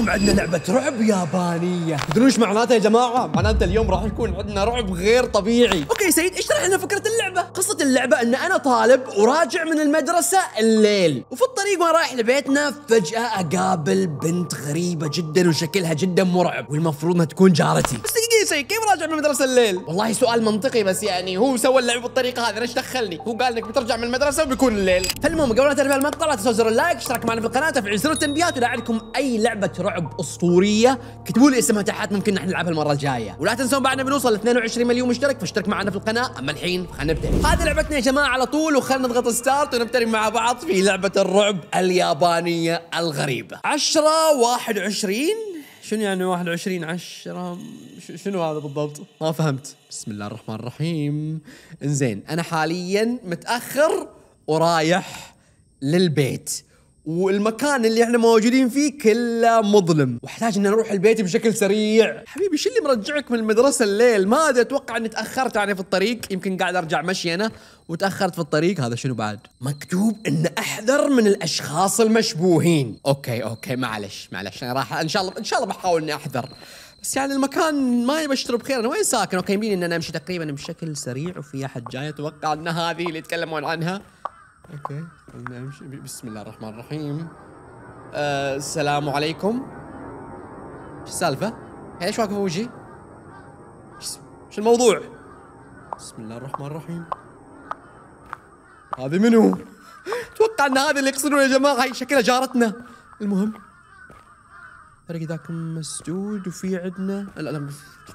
اليوم عندنا لعبة رعب يابانية تدرون ايش معناتها يا جماعة؟ معناتها اليوم راح يكون عندنا رعب غير طبيعي اوكي سيد اشرح لنا فكرة اللعبة قصة اللعبة ان انا طالب وراجع من المدرسة الليل وفي الطريق وانا رايح لبيتنا فجأة اقابل بنت غريبة جدا وشكلها جدا مرعب والمفروض انها تكون جارتي بس شيء كيف راجع من المدرسه الليل والله سؤال منطقي بس يعني هو سوى اللعب بالطريقه هذه ليش دخلني هو قال انك بترجع من المدرسه وبيكون الليل فالمهم قبل ما ترفع المقطع لا تنسوا زر اللايك اشترك معنا في القناه وتفعيل زر التنبيهات واذا عندكم اي لعبه رعب اسطوريه كتبوا لي اسمها تحت ممكن نحن نلعبها المره الجايه ولا تنسون بعدنا بنوصل 22 مليون مشترك فاشترك معنا في القناه اما الحين خلينا نبدا هذه لعبتنا يا جماعه على طول وخلينا نضغط ستارت ونبتدي مع بعض في لعبه الرعب اليابانيه الغريبه 10 21 شنو يعني 21 10 شنو هذا بالضبط؟ ما فهمت بسم الله الرحمن الرحيم انزين انا حاليا متاخر ورايح للبيت والمكان اللي احنا موجودين فيه كله مظلم واحتاج ان اروح البيت بشكل سريع حبيبي شو اللي مرجعك من المدرسه الليل ما ادري اتوقع اني تاخرت يعني في الطريق يمكن قاعد ارجع مشي انا وتاخرت في الطريق هذا شنو بعد مكتوب ان احذر من الاشخاص المشبوهين اوكي اوكي معلش معلش انا راح ان شاء الله ان شاء الله بحاول اني احذر بس يعني المكان ما يبي بخير انا وين ساكن اوكي يمديني ان انا امشي تقريبا بشكل سريع وفي احد جاي اتوقع ان هذه اللي يتكلمون عنها اوكي نمشي بسم الله الرحمن الرحيم أه السلام عليكم شو السالفه؟ ليش واقف وجهي؟ شو الموضوع؟ بسم الله الرحمن الرحيم هذه منو؟ اتوقع ان هذا اللي يقصدونه يا جماعه هي شكلها جارتنا المهم الطريق ذاك مسدود وفي عندنا لا لا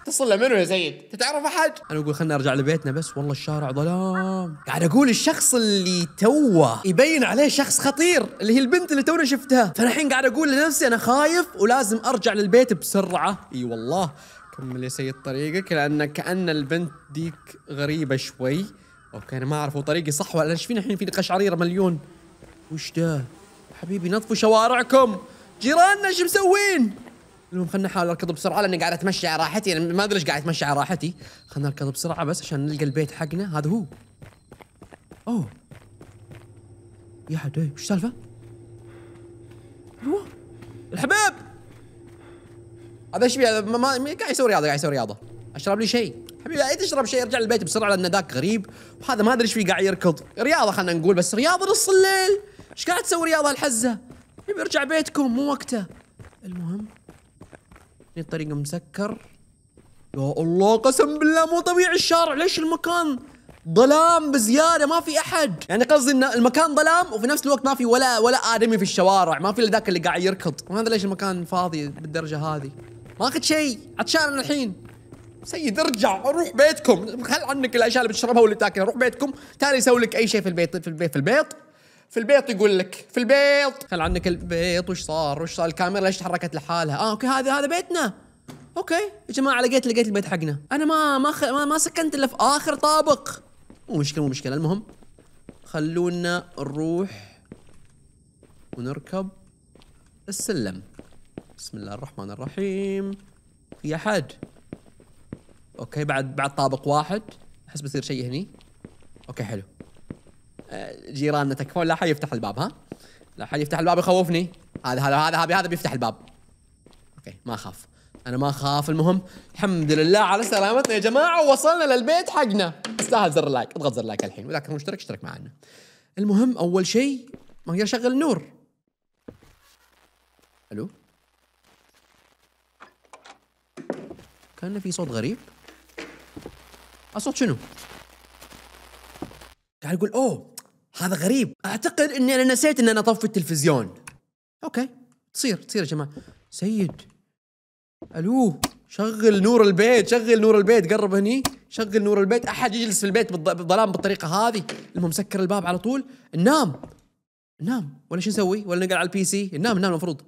اتصل له منو يا زيد؟ تتعرف احد؟ انا اقول خلنا ارجع لبيتنا بس والله الشارع ظلام قاعد اقول الشخص اللي توه يبين عليه شخص خطير اللي هي البنت اللي تونا شفتها فانا الحين قاعد اقول لنفسي انا خايف ولازم ارجع للبيت بسرعه اي والله كمل يا سيد طريقك لان كان البنت ديك غريبه شوي اوكي انا ما اعرف هو طريقي صح ولا ايش فينا الحين في قشعريره مليون وش ده؟ حبيبي نظفوا شوارعكم جيراننا شو مسوين؟ المهم خلنا نحاول نركض بسرعه لاني قاعد اتمشى على راحتي انا يعني ما ادري ايش قاعد اتمشى على راحتي خلنا نركض بسرعه بس عشان نلقى البيت حقنا هذا هو اوه يا حدي إيه، وش السالفه؟ هو أيوه. الحباب هذا ايش بيه ما, ما قاعد يسوي رياضه قاعد يسوي رياضه اشرب لي شيء حبيبي لا تشرب شيء ارجع البيت بسرعه لان ذاك غريب وهذا ما ادري ايش فيه قاعد يركض رياضه خلنا نقول بس رياضه نص الليل ايش قاعد تسوي رياضه الحزه نبي نرجع بيتكم مو وقته المهم الطريق مسكر يا الله قسم بالله مو طبيعي الشارع ليش المكان ظلام بزياده ما في احد يعني قصدي ان المكان ظلام وفي نفس الوقت ما في ولا ولا ادمي في الشوارع ما في الا ذاك اللي قاعد يركض وهذا ليش المكان فاضي بالدرجه هذه ما اخذ شيء عطشان الحين سيد ارجع روح بيتكم خل عنك الاشياء اللي بتشربها واللي تاكلها روح بيتكم تعال يسوي لك اي شيء في البيت في البيت في البيت في البيت يقول لك في البيت خل عنك البيت وش صار وش صار الكاميرا ليش تحركت لحالها اه اوكي هذا هذا بيتنا اوكي يا جماعه لقيت لقيت البيت حقنا انا ما ما خ... ما, ما سكنت الا في اخر طابق مو مشكله مو مشكله المهم خلونا نروح ونركب السلم بسم الله الرحمن الرحيم في احد اوكي بعد بعد طابق واحد احس بيصير شيء هني اوكي حلو آه، جيراننا تكفون لا حد يفتح الباب ها لا حد يفتح الباب يخوفني هذا هذا هذا هذا بيفتح الباب اوكي ما اخاف انا ما اخاف المهم الحمد لله على سلامتنا يا جماعه وصلنا للبيت حقنا استاهل زر اللايك اضغط زر اللايك الحين واذا كان مشترك اشترك معنا المهم اول شيء ما هي شغل النور الو كان في صوت غريب الصوت شنو قاعد يقول اوه هذا غريب اعتقد اني انا نسيت ان انا اطفي التلفزيون اوكي تصير تصير يا جماعه سيد الو شغل نور البيت شغل نور البيت قرب هني شغل نور البيت احد يجلس في البيت بالظلام بالطريقه هذه المهم سكر الباب على طول نام نام ولا شو نسوي ولا نقعد على البي سي نام نام المفروض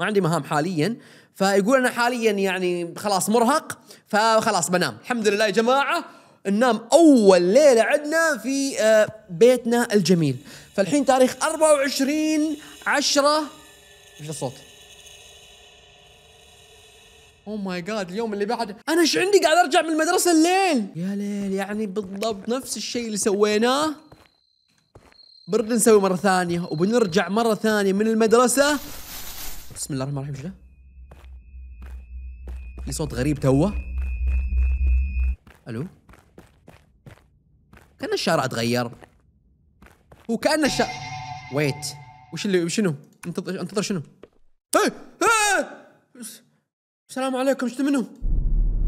ما عندي مهام حاليا فيقول انا حاليا يعني خلاص مرهق فخلاص بنام الحمد لله يا جماعه ننام اول ليله عندنا في آه، بيتنا الجميل فالحين تاريخ 24 10 ايش الصوت او ماي جاد اليوم اللي بعده انا ايش عندي قاعد ارجع من المدرسه الليل يا ليل يعني بالضبط نفس الشيء اللي سويناه برد نسوي مره ثانيه وبنرجع مره ثانيه من المدرسه بسم الله الرحمن الرحيم شو في صوت غريب توه الو كان الشارع تغير وكان الشارع ويت وش اللي شنو انتظر انتظر شنو السلام عليكم شنو منو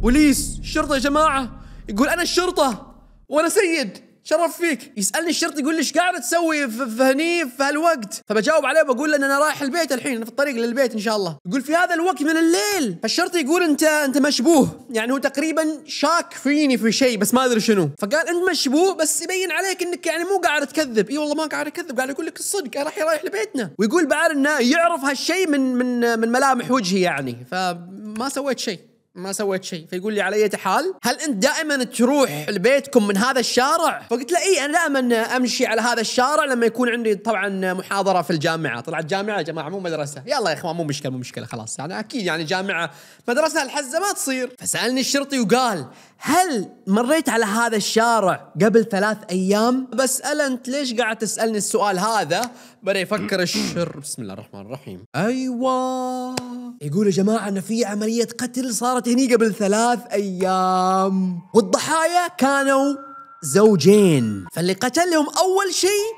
بوليس شرطه يا جماعه يقول انا الشرطه وانا سيد شرف فيك يسالني الشرطي يقول لي ايش قاعد تسوي في هني في هالوقت فبجاوب عليه بقول له ان انا رايح البيت الحين انا في الطريق للبيت ان شاء الله يقول في هذا الوقت من الليل فالشرطي يقول انت انت مشبوه يعني هو تقريبا شاك فيني في شيء بس ما ادري شنو فقال انت مشبوه بس يبين عليك انك يعني مو قاعد تكذب اي والله ما قاعد اكذب قاعد اقول لك الصدق راح رايح لبيتنا ويقول بعد انه يعرف هالشيء من من من ملامح وجهي يعني فما سويت شيء ما سويت شيء فيقول لي على اي حال هل انت دائما تروح لبيتكم من هذا الشارع فقلت له اي انا دائما امشي على هذا الشارع لما يكون عندي طبعا محاضره في الجامعه طلعت جامعه يا جماعه مو مدرسه يلا يا اخوان مو مشكله مو مشكله خلاص يعني اكيد يعني جامعه مدرسه الحزه ما تصير فسالني الشرطي وقال هل مريت على هذا الشارع قبل ثلاث ايام بساله انت ليش قاعد تسالني السؤال هذا بدا يفكر الشر بسم الله الرحمن الرحيم ايوه يقول يا جماعه ان في عمليه قتل صارت صارت هني قبل ثلاث أيام والضحايا كانوا زوجين فاللي قتلهم أول شيء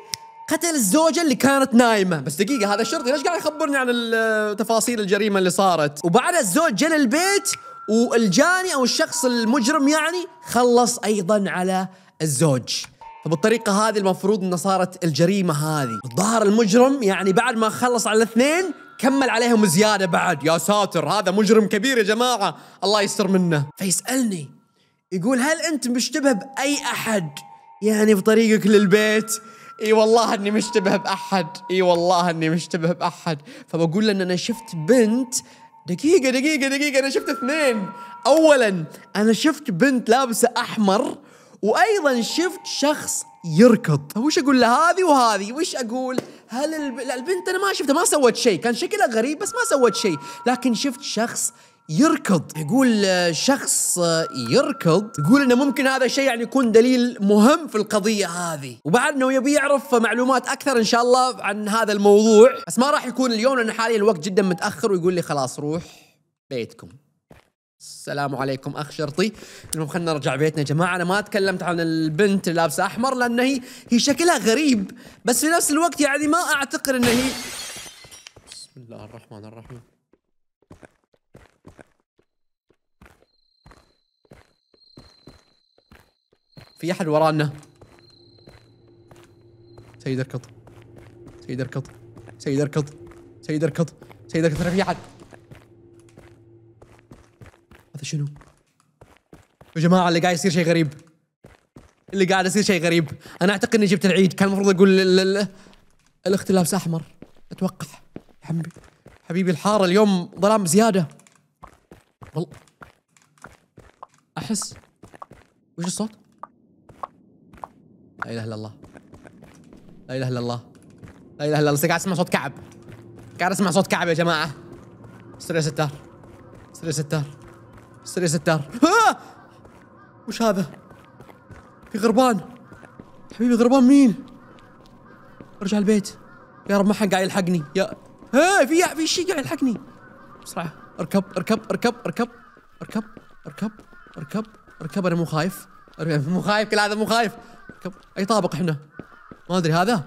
قتل الزوجة اللي كانت نايمة بس دقيقة هذا الشرطي ليش قاعد يخبرني عن تفاصيل الجريمة اللي صارت وبعدها الزوج جل البيت والجاني أو الشخص المجرم يعني خلص أيضا على الزوج فبالطريقة هذه المفروض انه صارت الجريمة هذه الظاهر المجرم يعني بعد ما خلص على الاثنين كمل عليهم زيادة بعد يا ساتر هذا مجرم كبير يا جماعة الله يستر منه فيسألني يقول هل أنت مشتبه بأي أحد يعني في طريقك للبيت اي والله اني مشتبه باحد اي والله اني مشتبه باحد فبقول له ان انا شفت بنت دقيقه دقيقه دقيقه انا شفت اثنين اولا انا شفت بنت لابسه احمر وايضا شفت شخص يركض وش اقول له هذه وهذه وش اقول هل الب... لا البنت انا ما شفتها ما سوت شيء كان شكلها غريب بس ما سوت شيء لكن شفت شخص يركض يقول آه، شخص آه، يركض يقول انه ممكن هذا الشيء يعني يكون دليل مهم في القضيه هذه وبعد انه يبي يعرف معلومات اكثر ان شاء الله عن هذا الموضوع بس ما راح يكون اليوم لان حاليا الوقت جدا متاخر ويقول لي خلاص روح بيتكم السلام عليكم اخ شرطي المهم خلينا نرجع بيتنا يا جماعه انا ما تكلمت عن البنت اللي لابسه احمر لان هي هي شكلها غريب بس في نفس الوقت يعني ما اعتقد ان هي بسم الله الرحمن الرحيم في احد ورانا سيد اركض سيد اركض سيد اركض سيد اركض سيد اركض في احد شنو؟ يا جماعه اللي قاعد يصير شيء غريب اللي قاعد يصير شيء غريب انا اعتقد اني جبت العيد كان المفروض اقول ال الاختلاس احمر اتوقع حبيبي حبيبي الحاره اليوم ظلام زياده والله احس وش الصوت؟ لا اله الا الله لا اله الا الله لا اله الا الله قاعد اسمع صوت كعب قاعد اسمع صوت كعب يا جماعه استر يا ستار استر يا ستار يا ستار آه! وش هذا؟ في غربان حبيبي غربان مين؟ ارجع البيت يا رب ما حد قاعد يلحقني يا ها في في شيء قاعد يلحقني بسرعه اركب اركب اركب اركب اركب اركب اركب اركب انا مو خايف مو خايف كل هذا مو خايف اركب اي طابق احنا ما ادري هذا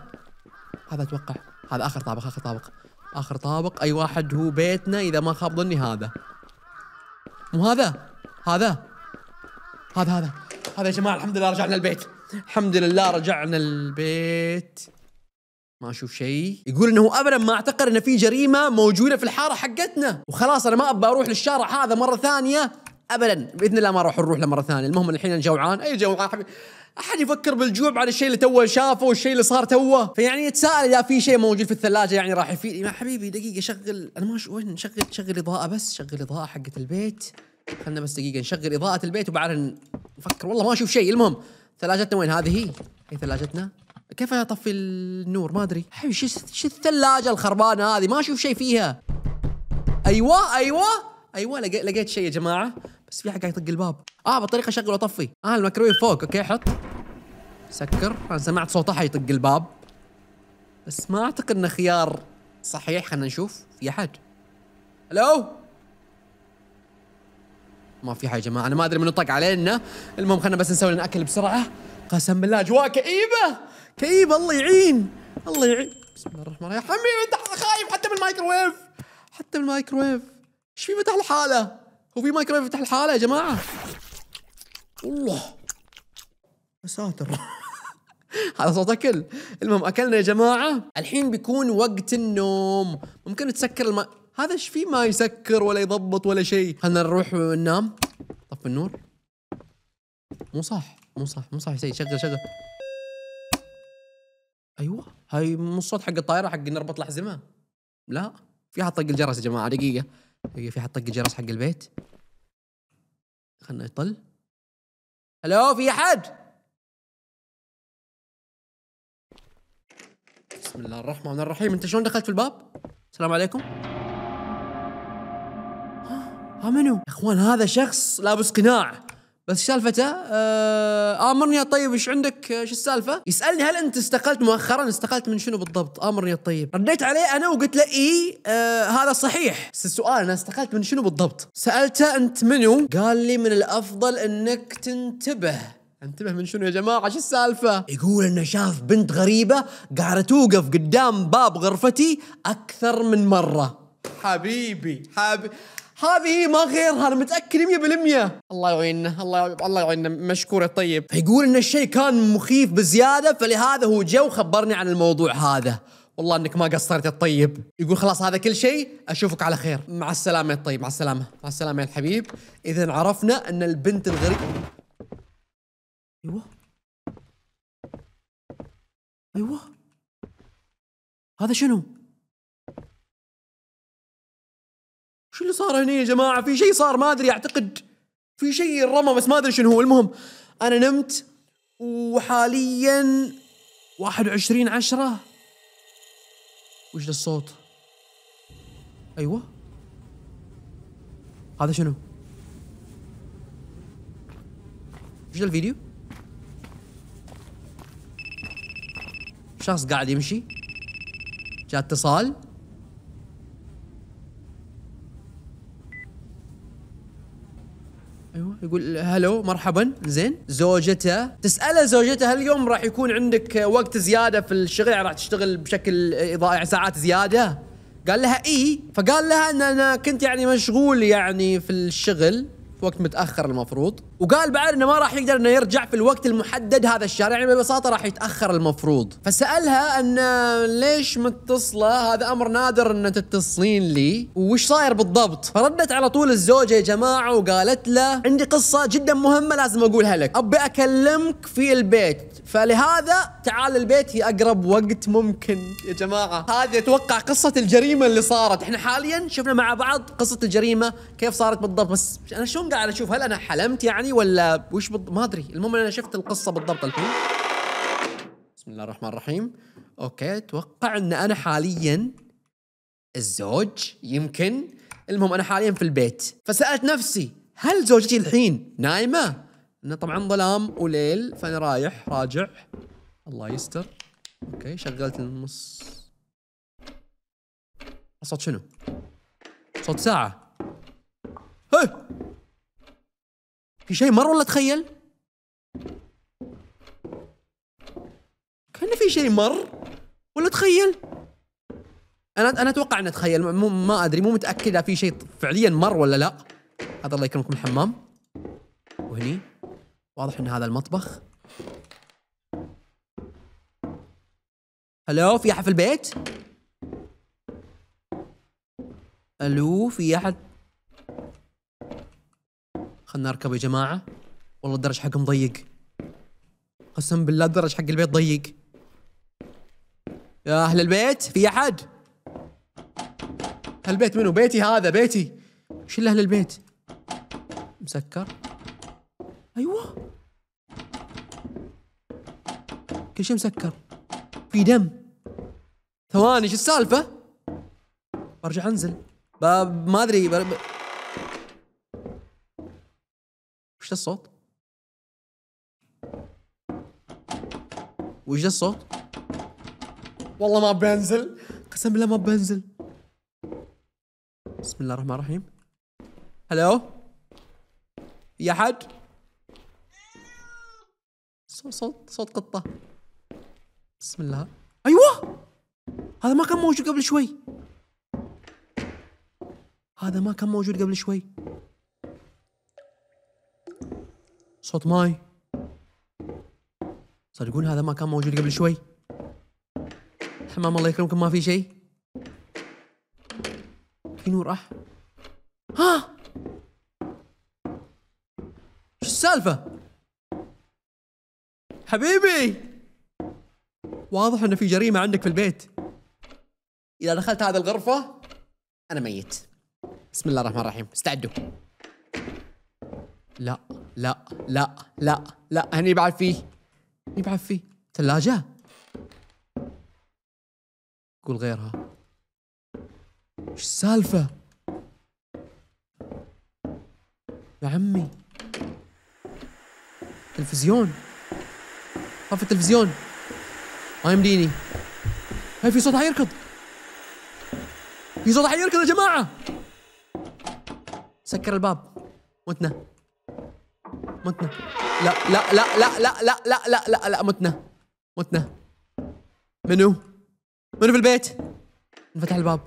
هذا اتوقع هذا اخر طابق اخر طابق اخر طابق اي واحد هو بيتنا اذا ما خاب ظني هذا مو هذا هذا هذا هذا هذا يا جماعه الحمد لله رجعنا البيت الحمد لله رجعنا البيت ما اشوف شيء يقول انه ابدا ما اعتقد ان في جريمه موجوده في الحاره حقتنا وخلاص انا ما ابى اروح للشارع هذا مره ثانيه ابدا باذن الله ما راح نروح له مره ثانيه المهم الحين انا جوعان اي جوعان حبيبي احد يفكر بالجوع بعد الشيء اللي توه شافه والشيء اللي صار توه فيعني يتساءل اذا في شيء موجود في الثلاجه يعني راح يفيد ما حبيبي دقيقه شغل انا ما وين شغل شغل اضاءه بس شغل اضاءه حقت البيت خلنا بس دقيقه نشغل اضاءه البيت وبعدها نفكر والله ما اشوف شيء المهم ثلاجتنا وين هذه هي هي ثلاجتنا كيف اطفي النور ما ادري حبيبي شو شو الثلاجه الخربانه هذه ما اشوف شيء فيها ايوه ايوه ايوه لقيت شيء يا جماعه بس في حد قاعد يطق الباب اه بالطريقه اشغل واطفي اه الميكروويف فوق اوكي حط سكر انا سمعت صوت احد يطق الباب بس ما اعتقد انه خيار صحيح خلينا نشوف في احد الو ما في حاجه ما انا ما ادري منو طق علينا المهم خلينا بس نسوي لنا اكل بسرعه قسم بالله اجواء كئيبه كئيبه الله يعين الله يعين بسم الله الرحمن الرحيم يا حمي انت خايف حتى من الميكروويف حتى من الميكروويف ايش في متى هالحاله وفي مايكرويف يفتح الحاله يا جماعه الله يا ساتر هذا صوت اكل المهم اكلنا يا جماعه الحين بيكون وقت النوم ممكن تسكر الماء هذا ايش فيه ما يسكر ولا يضبط ولا شيء خلنا نروح ننام طفي النور مو صح مو صح مو صح شيء شغل شغل ايوه هاي مو الصوت حق الطائره حق نربط الاحزمه لا في احد طق الجرس يا جماعه دقيقه في حد طق الجرس حق البيت خلنا يطل الو في احد بسم الله الرحمن الرحيم انت شلون دخلت في الباب السلام عليكم ها منو اخوان هذا شخص لابس قناع بس سالفته آه امرني يا طيب ايش عندك آه، شو السالفه يسالني هل انت استقلت مؤخرا استقلت من شنو بالضبط امرني يا طيب رديت عليه انا وقلت له اي آه هذا صحيح بس السؤال انا استقلت من شنو بالضبط سالته انت منو قال لي من الافضل انك تنتبه انتبه من شنو يا جماعة شو السالفة؟ يقول انه شاف بنت غريبة قاعدة توقف قدام باب غرفتي أكثر من مرة. حبيبي حبيبي هذه ما غيرها انا متاكد 100% الله يعيننا الله يعيننا. الله يعيننا مشكور يا طيب يقول ان الشيء كان مخيف بزياده فلهذا هو جو وخبرني عن الموضوع هذا والله انك ما قصرت يا الطيب يقول خلاص هذا كل شيء اشوفك على خير مع السلامه يا الطيب مع السلامه مع السلامه يا الحبيب اذا عرفنا ان البنت الغريبه ايوه ايوه هذا شنو شو اللي صار هنا يا جماعه في شيء صار ما ادري اعتقد في شيء رمى بس ما ادري شنو هو المهم انا نمت وحاليا 21 عشرة وش ذا الصوت ايوه هذا شنو وش ذا الفيديو شخص قاعد يمشي جاء اتصال ايوه يقول هلو مرحبا زين زوجته تساله زوجته هل اليوم راح يكون عندك وقت زياده في الشغل يعني راح تشتغل بشكل اضاءه يعني ساعات زياده قال لها اي فقال لها ان انا كنت يعني مشغول يعني في الشغل في وقت متاخر المفروض وقال بعد انه ما راح يقدر انه يرجع في الوقت المحدد هذا الشهر يعني ببساطه راح يتاخر المفروض فسالها ان ليش متصله هذا امر نادر ان تتصلين لي وش صاير بالضبط فردت على طول الزوجه يا جماعه وقالت له عندي قصه جدا مهمه لازم اقولها لك ابي اكلمك في البيت فلهذا تعال البيت هي اقرب وقت ممكن يا جماعه هذه اتوقع قصه الجريمه اللي صارت احنا حاليا شفنا مع بعض قصه الجريمه كيف صارت بالضبط بس انا شلون قاعد اشوف هل انا حلمت يعني يعني ولا وش بض... ما ادري المهم انا شفت القصه بالضبط الحين بسم الله الرحمن الرحيم اوكي اتوقع ان انا حاليا الزوج يمكن المهم انا حاليا في البيت فسالت نفسي هل زوجتي الحين نايمه انه طبعا ظلام وليل فانا رايح راجع الله يستر اوكي شغلت النص صوت شنو صوت ساعه هي في شيء مر ولا تخيل؟ كان في شيء مر ولا تخيل؟ انا انا اتوقع انه تخيل مو ما ادري مو متاكد اذا في شيء فعليا مر ولا لا هذا الله يكرمكم الحمام وهني واضح ان هذا المطبخ هلو في احد في البيت الو في احد خلنا نركب يا جماعه والله الدرج حقهم ضيق قسم بالله الدرج حق البيت ضيق يا اهل البيت في احد البيت منو بيتي هذا بيتي شيل اهل البيت مسكر ايوه كل شيء مسكر في دم ثواني شو السالفه برجع انزل ما ادري وش الصوت؟ وش الصوت؟ والله ما بنزل قسم بالله ما بنزل بسم الله الرحمن الرحيم هلو يا حد صوت صوت صوت قطة بسم الله ايوه هذا ما كان موجود قبل شوي هذا ما كان موجود قبل شوي صوت ماي صدقون هذا ما كان موجود قبل شوي حمام الله يكرمكم ما في شيء في نور راح ها شو السالفة حبيبي واضح انه في جريمة عندك في البيت اذا دخلت هذه الغرفة انا ميت بسم الله الرحمن الرحيم استعدوا لا لا لا لا لا هني بعد فيه هني بعد فيه ثلاجة قول غيرها ايش السالفة يا عمي تلفزيون طفي التلفزيون ما يمديني هاي في صوت حيركض في صوت حيركض يا جماعة سكر الباب متنا متنا لا لا لا لا لا لا لا لا لا لا متنا متنا منو؟ منو في البيت؟ انفتح الباب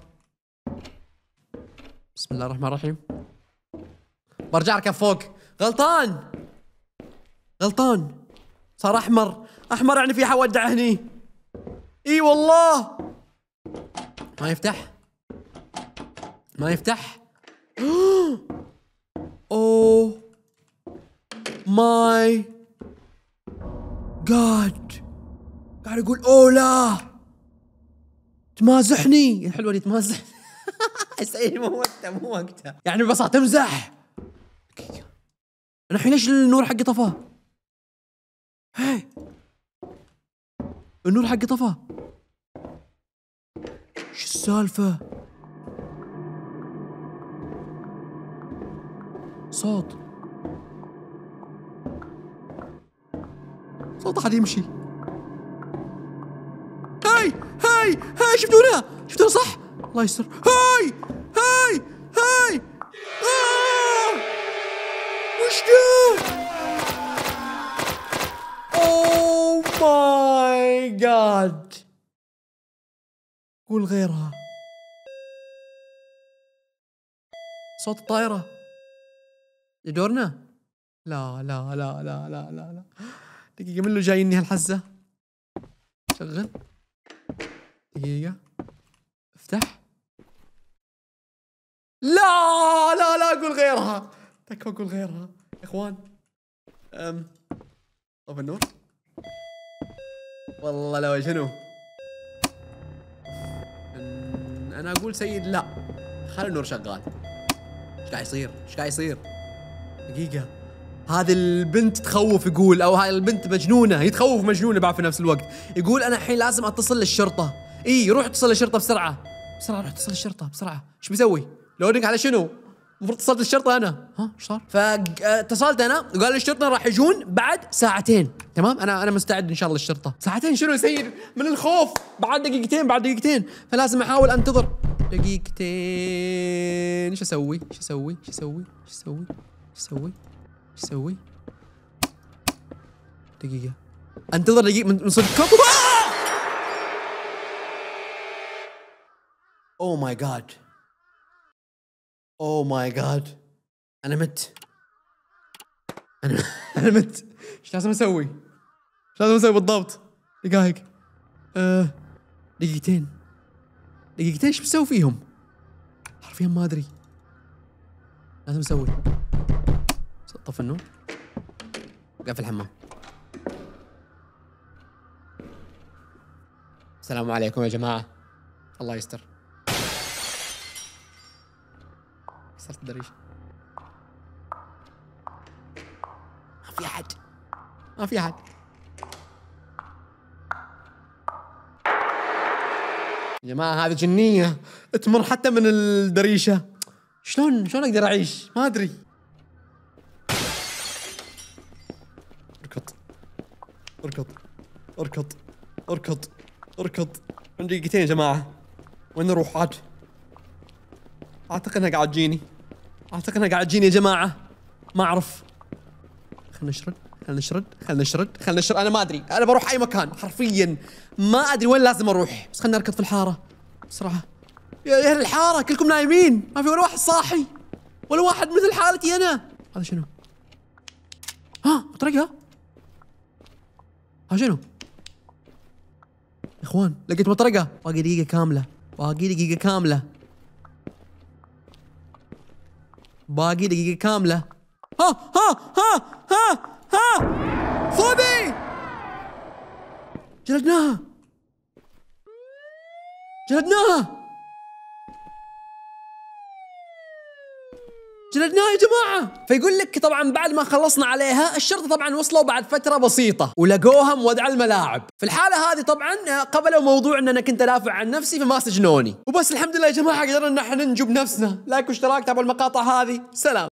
بسم الله الرحمن الرحيم برجع اركب فوق غلطان غلطان صار احمر احمر يعني في حودع هني اي والله ما يفتح ما يفتح اوه ماي جاد قاعد يقول اوه لا تمازحني الحلوه اللي تمازح سعيد مو وقته مو وقته يعني ببساطه تمزح انا الحين ليش النور حقي طفى؟ هاي النور حقي طفى شو السالفة؟ صوت استطاع يمشي هاي هاي هاي شفتونا شفتونا صح الله يستر هاي هاي هاي آه! وش ذا اوه ماي جاد قول غيرها صوت الطائرة يدورنا لا لا لا لا لا لا لا دقيقة من له جايني هالحزة شغل دقيقة افتح لا لا لا اقول غيرها تكفى اقول غيرها يا اخوان أم. طب النور والله لو شنو انا اقول سيد لا خلي النور شغال ايش قاعد يصير ايش قاعد يصير دقيقه هذه البنت تخوف يقول او هاي البنت مجنونه هي تخوف مجنونه بعد في نفس الوقت يقول انا الحين لازم اتصل للشرطه اي روح اتصل للشرطه بسرعه بسرعه روح اتصل للشرطه بسرعه ايش بيسوي لودينج على شنو المفروض اتصلت الشرطه انا ها ايش صار فاتصلت انا وقال الشرطه راح يجون بعد ساعتين تمام انا انا مستعد ان شاء الله للشرطه ساعتين شنو يصير من الخوف بعد دقيقتين بعد دقيقتين فلازم احاول انتظر دقيقتين ايش اسوي ايش اسوي ايش اسوي ايش اسوي ايش اسوي سوي دقيقة انتظر دقيقة من صدقكم اوه ماي جاد اوه ماي جاد انا مت انا انا مت ايش لازم اسوي؟ ايش لازم اسوي بالضبط؟ دقائق أه دقيقتين دقيقتين ايش بسوي فيهم؟ حرفيا ما ادري لازم اسوي طفي النور قفل الحمام السلام عليكم يا جماعة الله يستر كسرت الدريشة ما في أحد ما في أحد يا جماعة هذه جنية تمر حتى من الدريشة شلون شلون أقدر أعيش ما أدري اركض اركض اركض اركض عندي دقيقتين يا جماعه وين اروح عاد؟ اعتقد انها قاعد تجيني اعتقد انها قاعد تجيني يا جماعه ما اعرف خلنا نشرد خلنا نشرد خلنا نشرد خلنا نشرد انا ما ادري انا بروح اي مكان حرفيا ما ادري وين لازم اروح بس خلنا نركض في الحاره بسرعه يا اهل الحاره كلكم نايمين ما في ولا واحد صاحي ولا واحد مثل حالتي انا هذا شنو؟ ها طريقها ها شنو؟ اخوان لقيت مطرقة باقي دقيقة كاملة باقي دقيقة كاملة باقي دقيقة كاملة ها ها ها ها ها فوبي جلدناها جلدناها جلدناه يا جماعة فيقول لك طبعا بعد ما خلصنا عليها الشرطة طبعا وصلوا بعد فترة بسيطة ولقوها مودعة الملاعب في الحالة هذه طبعا آه، قبلوا موضوع ان انا كنت ادافع عن نفسي فما سجنوني وبس الحمد لله يا جماعة قدرنا ان احنا ننجو بنفسنا لايك واشتراك تابعوا المقاطع هذه سلام